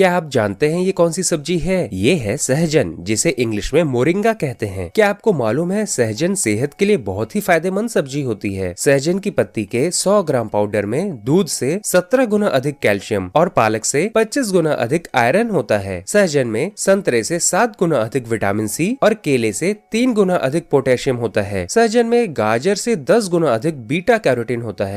क्या आप जानते हैं ये कौन सी सब्जी है ये है सहजन जिसे इंग्लिश में मोरिंगा कहते हैं क्या आपको मालूम है सहजन सेहत के लिए बहुत ही फायदेमंद सब्जी होती है सहजन की पत्ती के सौ ग्राम पाउडर में दूध से सत्रह गुना अधिक कैल्शियम और पालक से पच्चीस गुना अधिक आयरन होता है सहजन में संतरे से सात गुना अधिक विटामिन सी और केले से तीन गुना अधिक पोटेशियम होता है सहजन में गाजर से दस गुना अधिक बीटा कैरोटीन होता है